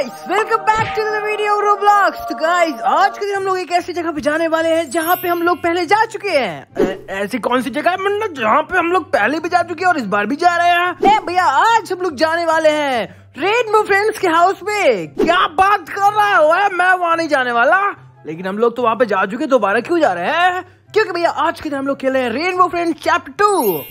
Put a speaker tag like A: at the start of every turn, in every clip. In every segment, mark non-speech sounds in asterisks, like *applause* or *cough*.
A: Guys welcome back to the video Roblox तो guys आज के दिन हम लोग एक ऐसी जगह पे जाने वाले हैं जहाँ पे हम लोग पहले जा चुके हैं ऐसी कौन सी जगह है मतलब जहाँ पे हम लोग पहले भी जा चुके हैं और इस बार भी जा रहे हैं भैया आज हम लोग जाने वाले हैं रेनबो फ्रेंड्स के हाउस में क्या बात कर रहा है मैं वहाँ नहीं जाने वाला लेकिन हम लोग तो वहाँ पे जा चुके दोबारा क्यों जा रहे हैं क्योंकि भैया आज के दिन हम लोग खेले रेनबो फ्रेंड चैप्टर टू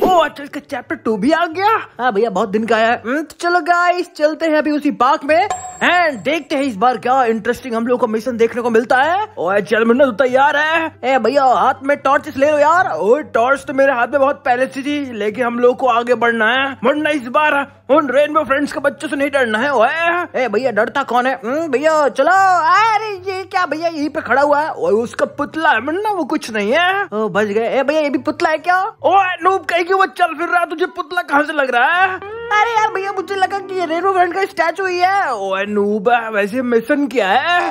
A: ओ अच्छा इसका चैप्टर टू भी आ गया हाँ भैया बहुत दिन का आया हम्म, तो चलो गाइस चलते हैं अभी उसी पार्क में एंड देखते हैं इस बार क्या इंटरेस्टिंग हम लोग को मिशन देखने को मिलता है ओए चल मुन्ना तू तैयार है ए भैया हाथ में टॉर्च ले लो यार ओए टॉर्च तो मेरे हाथ में बहुत पहले से थी लेकिन हम लोग को आगे बढ़ना है वरना इस बार उन रेनबो फ्रेंड्स के बच्चों से नहीं डरना है ओए ए भैया डरता कौन है हम्म, भैया चलो अरे ये क्या भैया यही पे खड़ा हुआ है उसका पुतला है मुन्ना वो कुछ नहीं है ओ बच गए ए भैया ये भी पुतला है क्या ओ नूब कह की वो चल फिर रहा है तुझे पुतला कहाँ से लग रहा है अरे यार भैया मुझे लगा कि ये रेनो फ्रेंड का स्टैचू ही है ओ नूब वैसे मिशन क्या है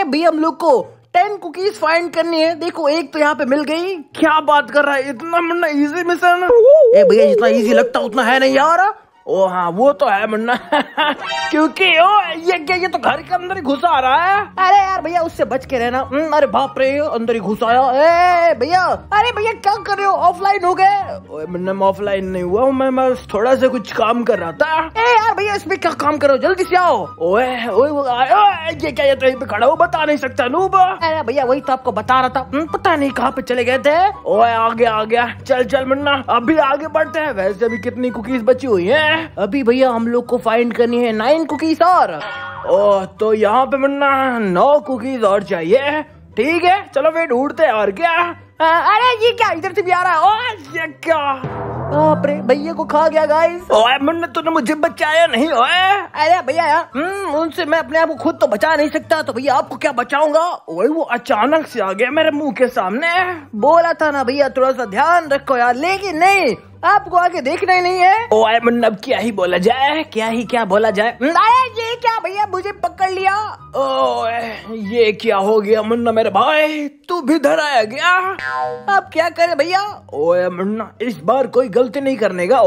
A: ए भैया हम लोग को टेन कुकीज फाइंड करनी है देखो एक तो यहाँ पे मिल गई क्या बात कर रहा है इतना मुन्ना इजी मिशन ए भैया जितना इजी लगता उतना है नहीं यार ओ हाँ वो तो है मुन्ना *laughs* क्योंकि ओ ये क्या ये तो घर के अंदर ही घुसा आ रहा है अरे यार भैया उससे बच के रहना हम्म, अरे बाप रे अंदर ही घुसाया ए भैया अरे भैया क्या कर रहे हो ऑफलाइन हो गए मुन्ना मैं ऑफलाइन नहीं हुआ मैं मैं थोड़ा सा कुछ काम कर रहा था ए यार भैया इसमें क्या काम करो जल्दी से आओ ओए ओए ये क्या ये तो यहीं पे खड़ा हो बता नहीं सकता नूब अरे भैया वही तो आपको बता रहा था हम्म, पता नहीं कहाँ पे चले गए थे ओए आ गया आ गया चल चल मुन्ना अभी आगे बढ़ते हैं वैसे भी कितनी कुकीज बची हुई है अभी भैया हम लोग को फाइंड करनी है नाइन कुकीज और ओ, तो यहाँ पे मुन्ना नौ कुकीज और चाहिए ठीक है चलो वे ढूंढते हैं और क्या आ, अरे ये क्या इधर से भी आ रहा है ओ ये क्या भैया को खा गया गाइस ओए मुन्ना तूने मुझे बचाया नहीं ओए अरे भैया हम्म, उनसे मैं अपने आप को खुद तो बचा नहीं सकता तो भैया आपको क्या बचाऊंगा ओए वो अचानक से आ गया मेरे मुंह के सामने बोला था ना भैया थोड़ा सा ध्यान रखो यार लेकिन नहीं आपको आगे देखना ही नहीं है ओ आए मुन्नब क्या ही बोला जाए क्या ही क्या बोला जाए हम्म, ये क्या भैया मुझे पकड़ लिया ओ, ये क्या हो गया मुन्ना मेरे भाई तू भी धराया गया अब क्या करे भैया ओए मुन्ना इस बार कोई गलती नहीं करने का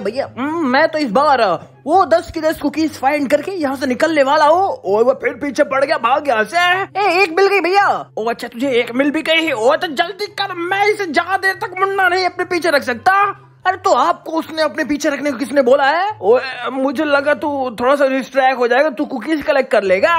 A: भैया मैं तो इस बार वो दस की दस कुकीज फाइंड करके यहाँ से निकलने वाला हूँ और वो फिर पीछे पड़ गया भाग यहाँ से ए, एक मिल गई भैया ओ अच्छा तुझे एक मिल भी गई ओ तो जल्दी कर मैं इसे ज्यादा देर तक मुन्ना नहीं अपने पीछे रख सकता अरे तो आपको उसने अपने पीछे रखने को किसने बोला है ओ, मुझे लगा तू थोड़ा सा डिस्ट्रैक्ट हो जाएगा तू कुकीज कलेक्ट कर लेगा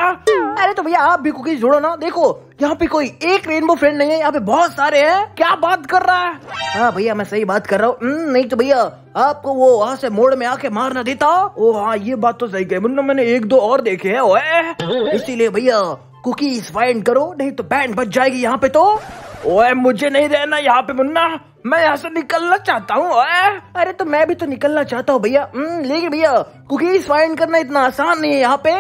A: अरे तो भैया आप भी कुकीज जोड़ो ना देखो यहाँ पे कोई एक रेनबो फ्रेंड नहीं है यहाँ पे बहुत सारे हैं क्या बात कर रहा है हाँ भैया मैं सही बात कर रहा हूँ हम्म, नहीं तो भैया आपको वो वहाँ से मोड़ में आके मार ना देता ओ हाँ ये बात तो सही कही मुन्ना मैंने एक दो और देखे है इसीलिए भैया कुकीज फाइंड करो नहीं तो बैंड बच जाएगी यहाँ पे तो ओए मुझे नहीं रहना यहाँ पे मुन्ना मैं यहाँ से निकलना चाहता हूँ अरे तो मैं भी तो निकलना चाहता हूँ भैया हम्म, लेकिन भैया कुकीज फाइंड करना इतना आसान नहीं है यहाँ पे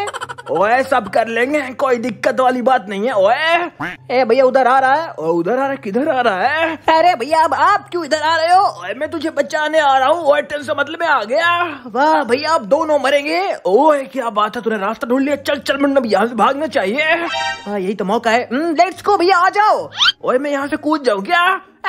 A: ओए सब कर लेंगे कोई दिक्कत वाली बात नहीं है ओए ए भैया उधर आ रहा है उधर आ रहा है किधर आ रहा है अरे भैया अब आप क्यों इधर आ रहे हो ओए मैं तुझे बचाने आ रहा हूँ ओए टेंशन मतलब मैं आ गया वाह भैया आप दोनों मरेंगे ओए क्या बात है तूने रास्ता ढूंढ लिया चल चल मुन्ना यहाँ से भागना चाहिए हाँ, यही तो मौका है लेट्स हम्म, को भैया आ जाओ ओए मैं यहाँ से कूद जाऊँ क्या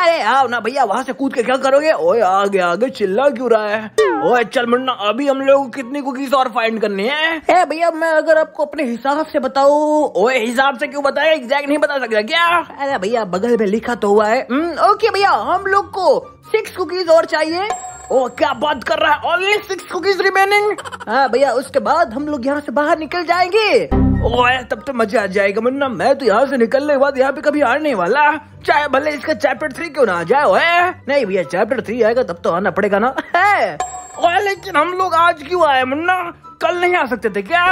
A: अरे आओ ना भैया वहाँ से कूद के क्या करोगे ओए आगे आगे चिल्ला क्यों रहा है ओए चल मुन्ना अभी हम लोग कितनी कुकीज और फाइंड करनी है ए भैया मैं अगर आपको अपने हिसाब से बताऊँ ओए हिसाब से क्यों बताया एग्जैक्ट नहीं बता सकता क्या अरे भैया बगल में लिखा तो हुआ है हम्म, ओके भैया हम लोग को सिक्स कुकीज और चाहिए ओ क्या बात कर रहा है ओनली सिक्स कुकीज रिमेनिंग हाँ भैया उसके बाद हम लोग यहाँ से बाहर निकल जाएंगे ओए तब तो मजा आ जाएगा मुन्ना मैं तो यहाँ से निकलने के बाद यहाँ पे कभी आने वाला चाहे भले इसका चैप्टर थ्री क्यों ना आ जाए ओए नहीं भैया चैप्टर थ्री आएगा तब तो आना पड़ेगा ना है ओए लेकिन हम लोग आज क्यों आए मुन्ना कल नहीं आ सकते थे क्या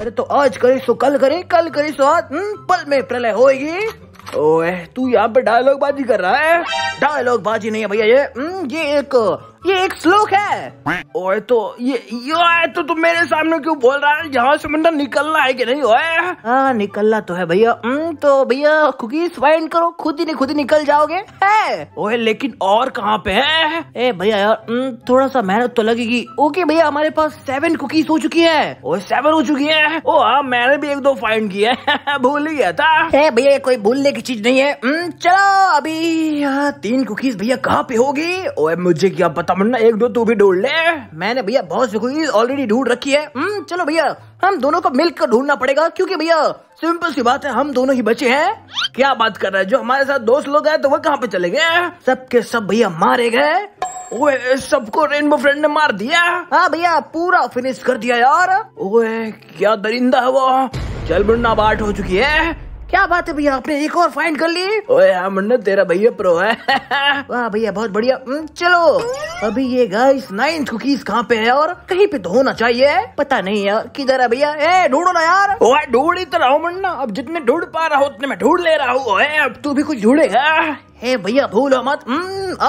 A: अरे तो आज करे सो कल करे कल करे सो आज हाँ, हम्म, पल में प्रलय होगी ओए तू यहाँ पे डायलॉग बाजी कर रहा है डायलॉग बाजी नहीं है भैया ये हम्म, ये एक ये एक श्लोक है ओए तो ये ये तो तुम मेरे सामने क्यों बोल रहा है यहाँ से मंडा निकलना है कि नहीं ओए हाँ निकलना तो है भैया तो भैया कुकीज फाइंड करो खुद ही नहीं खुद ही निकल जाओगे है ओए लेकिन और कहाँ पे है ए भैया यार थोड़ा सा मेहनत तो लगेगी ओके भैया हमारे पास सेवन कुकीज हो चुकी है ओए सेवन हो चुकी है ओ हाँ मैंने भी एक दो फाइंड किया है भूल ही गया था भैया कोई भूलने की चीज नहीं है चलो अभी तीन कुकीज भैया कहाँ पे होगी ओए मुझे क्या पता तमन्ना एक दो तू भी ढूंढ ले मैंने भैया बहुत सी कुकीज ऑलरेडी ढूंढ रखी है हम्म चलो भैया हम दोनों को मिलकर ढूंढना पड़ेगा क्योंकि भैया सिंपल सी बात है हम दोनों ही बचे हैं क्या बात कर रहे हैं जो हमारे साथ दोस्त लोग आए तो वो कहाँ पे चले गए सबके सब भैया मारे गए ओए सबको रेनबो फ्रेंड ने मार दिया हाँ भैया पूरा फिनिश कर दिया यार ओए क्या दरिंदा है वो चल मुन्ना बाट हो चुकी है क्या बात है भैया आपने एक और फाइंड कर ली ओए हाँ मुन्ना तेरा भैया प्रो है *laughs* वाह भैया बहुत बढ़िया चलो अभी ये गाइस नाइन्थ कुकीज कहाँ पे है और कहीं पे तो होना चाहिए पता नहीं यार किधर है भैया ए ढूंढो ना यार ओए ढूंढ ही तो रहा हूँ मुन्ना अब जितने ढूंढ पा रहा हूँ उतने मैं ढूंढ ले रहा हूँ अब तू भी कुछ ढूंढेगा हे भैया भूलो मत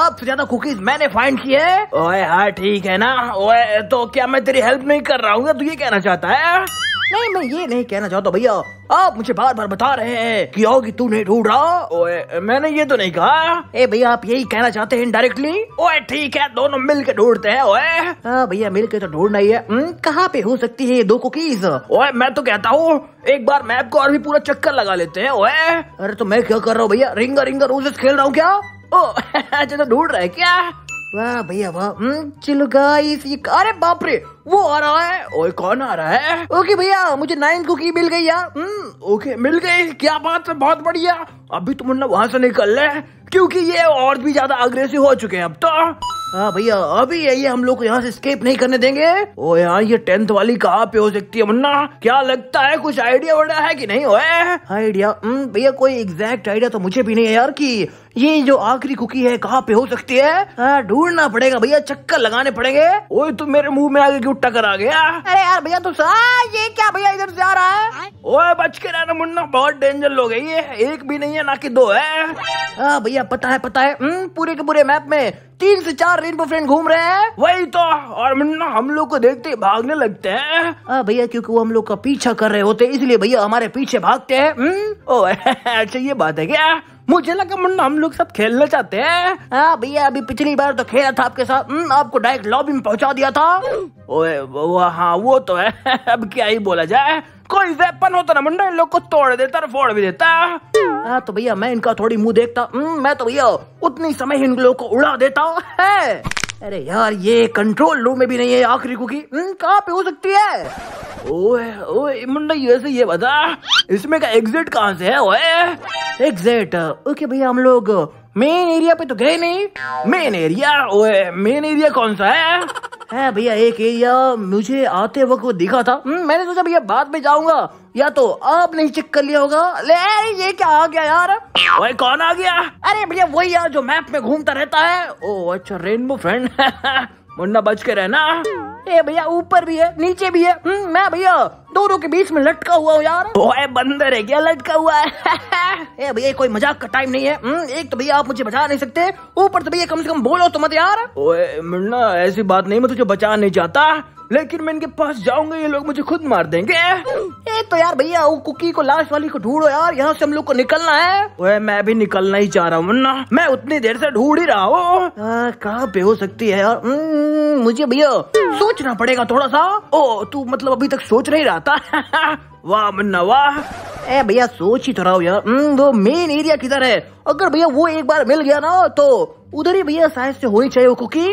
A: आपसे ज्यादा कुकीज मैंने फाइंड की है ओए हाँ ठीक है ना ओए तो क्या मैं तेरी हेल्प नहीं कर रहा हूँ तू ये कहना चाहता है नहीं मैं ये नहीं कहना चाहता भैया आप मुझे बार बार बता रहे हैं कि कि तू नहीं ढूंढ रहा ओए मैंने ये तो नहीं कहा ए भैया आप यही कहना चाहते हैं इनडायरेक्टली ओए ठीक है दोनों मिल के ढूंढते हैं ओए हाँ भैया मिल के तो ढूंढना ही है कहाँ पे हो सकती है ये दो कुकीज ओए मैं तो कहता हूँ एक बार मैप को और भी पूरा चक्कर लगा लेते हैं ओए अरे तो मैं क्या कर रहा हूँ भैया रिंगा रिंगा रोजेस खेल रहा हूँ क्या ओ *laughs* अच्छा तो ढूंढ रहे क्या वाह भैया वाह चलो गाइस ये अरे बाप रे वो आ रहा है ओए कौन आ रहा है ओके भैया मुझे नाइन कुकी मिल गई यार हम्म, ओके मिल गई क्या बात है बहुत बढ़िया अभी तुम तो ना वहाँ से निकल ले क्योंकि ये और भी ज्यादा अग्रेसिव हो चुके हैं अब तो हाँ भैया अभी ये हम लोग को यहाँ से स्केप नहीं करने देंगे ओ यहाँ ये टेंथ वाली कहा पे हो सकती है मुन्ना क्या लगता है कुछ आइडिया वड़ा है कि नहीं हो हाँ, आइडिया हम्म, भैया कोई एग्जैक्ट आइडिया तो मुझे भी नहीं है यार कि ये जो आखिरी कुकी है कहाँ पे हो सकती है ढूंढना पड़ेगा भैया चक्कर लगाने पड़ेंगे ओए तुम मेरे मुंह में आगे क्यों टकर आ गया अरे यार भैया तो सा ये क्या भैया इधर से आ रहा है ओए बच के रहना मुन्ना बहुत डेंजर लोग है ये एक भी नहीं है ना कि दो है भैया पता है पता है हम्म, पूरे के पूरे मैप में तीन से चार रेनबो फ्रेंड घूम रहे हैं वही तो और मुन्ना हम लोग को देखते भागने लगते हैं भैया क्योंकि वो हम लोग का पीछा कर रहे होते इसलिए भैया हमारे पीछे भागते हैं हम्म। ओ *laughs* अच्छा ये बात है क्या मुझे लगा मुन्ना हम लोग साथ खेलना चाहते हैं हाँ, भैया अभी पिछली बार तो खेला था आपके साथ हम्म, आपको डायरेक्ट लॉबी में पहुंचा दिया था ओए वो हाँ वो तो है *laughs* अब क्या ही बोला जाए कोई वेपन होता ना मुंडा इन लोग को तोड़ देता है फोड़ भी देता है हाँ, तो भैया मैं इनका थोड़ी मुंह देखता हम्म, मैं तो भैया उतनी समय इन लोग को उड़ा देता है अरे यार ये कंट्रोल रूम में भी नहीं है आखिरी कुकी हम्म, कहाँ पे हो सकती है ओए ओए मुंडा यूएसए ये बता इसमें का एग्जिट कहाँ से है ओए एग्जिट ओके भैया हम लोग मेन एरिया पे तो गए नहीं मेन एरिया ओए मेन एरिया कौन सा है है भैया एक एरिया मुझे आते वक्त दिखा था हम्म, मैंने सोचा भैया बाद में जाऊंगा या तो आपने चेक कर लिया होगा ले ये क्या आ गया यार ओए कौन आ गया अरे भैया वही यार जो मैप में घूमता रहता है ओ अच्छा रेनबो फ्रेंड मुन्ना बच के रहना ए भैया ऊपर भी है नीचे भी है हम्म, मैं भैया दोनों के बीच में लटका हुआ हूँ यार ओए बंदर है क्या लटका हुआ है *laughs* ए भैया कोई मजाक का टाइम नहीं है हम्म, एक तो भैया आप मुझे बचा नहीं सकते ऊपर तो भैया कम से कम बोलो तो मत यार ओए मिलना ऐसी बात नहीं मैं तुझे बचा नहीं चाहता लेकिन मैं इनके पास जाऊंगा ये लोग मुझे खुद मार देंगे तो यार भैया वो कुकी को लास्ट वाली को ढूंढो यार यहाँ से हम लोग को निकलना है ओए मैं भी निकलना ही चाह रहा हूँ ना मैं उतनी देर से ढूंढ ही रहा हूँ कहाँ पे हो सकती है यार हम्म, मुझे भैया सोचना पड़ेगा थोड़ा सा ओ तू मतलब अभी तक सोच नहीं रहा था *laughs* वाह मुन्ना वाह ए भैया सोच ही तो रहा हूँ यार हम्म, वो मेन एरिया किधर है अगर भैया वो एक बार मिल गया ना तो उधर ही भैया शायद से होनी चाहिए वो कुकी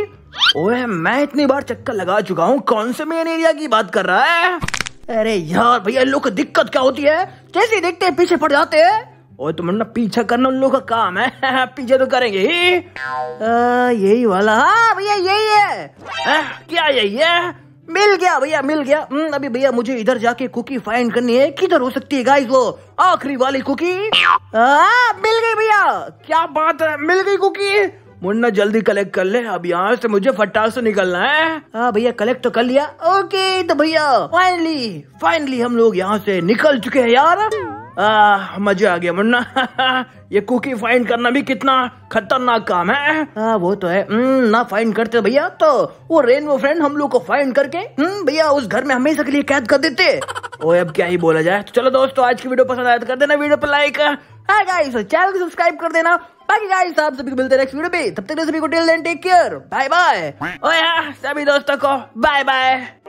A: ओए मैं इतनी बार चक्कर लगा चुका हूँ कौन से मेन एरिया की बात कर रहा है अरे यार भैया लोग को दिक्कत क्या होती है जैसे देखते हैं पीछे पड़ जाते हैं और तुम ना पीछा करना उन लोगों का काम है *laughs* हाँ, पीछे तो करेंगे ही यही वाला हाँ भैया यही है आ, क्या यही है मिल गया भैया मिल गया हम्म, अभी भैया मुझे इधर जाके कुकी फाइंड करनी है किधर हो सकती है गाइस वो आखिरी वाली कुकी आ, मिल गई भैया क्या बात है मिल गई कुकी मुन्ना जल्दी कलेक्ट कर ले अब यहाँ से मुझे फटाक से निकलना है हाँ भैया कलेक्ट तो कर लिया ओके तो भैया फाइनली फाइनली हम लोग यहाँ से निकल चुके हैं यार आ, मजा आ गया मुन्ना *laughs* ये कुकी फाइंड करना भी कितना खतरनाक काम है आ, हाँ, वो तो है हम्म, ना फाइंड करते भैया तो वो रेनबो फ्रेंड हम लोग को फाइंड करके हम्म, भैया उस घर में हमेशा के लिए कैद कर देते *laughs* ओ अब क्या ही बोला जाए तो चलो दोस्तों आज की वीडियो पसंद आया तो कर देना वीडियो पर लाइक गाइस चैनल को सब्सक्राइब कर देना बाकी गाइस आप सभी को मिलते हैं नेक्स्ट वीडियो में तब तक सभी को टेक केयर बाय बाय सभी दोस्तों को बाय बाय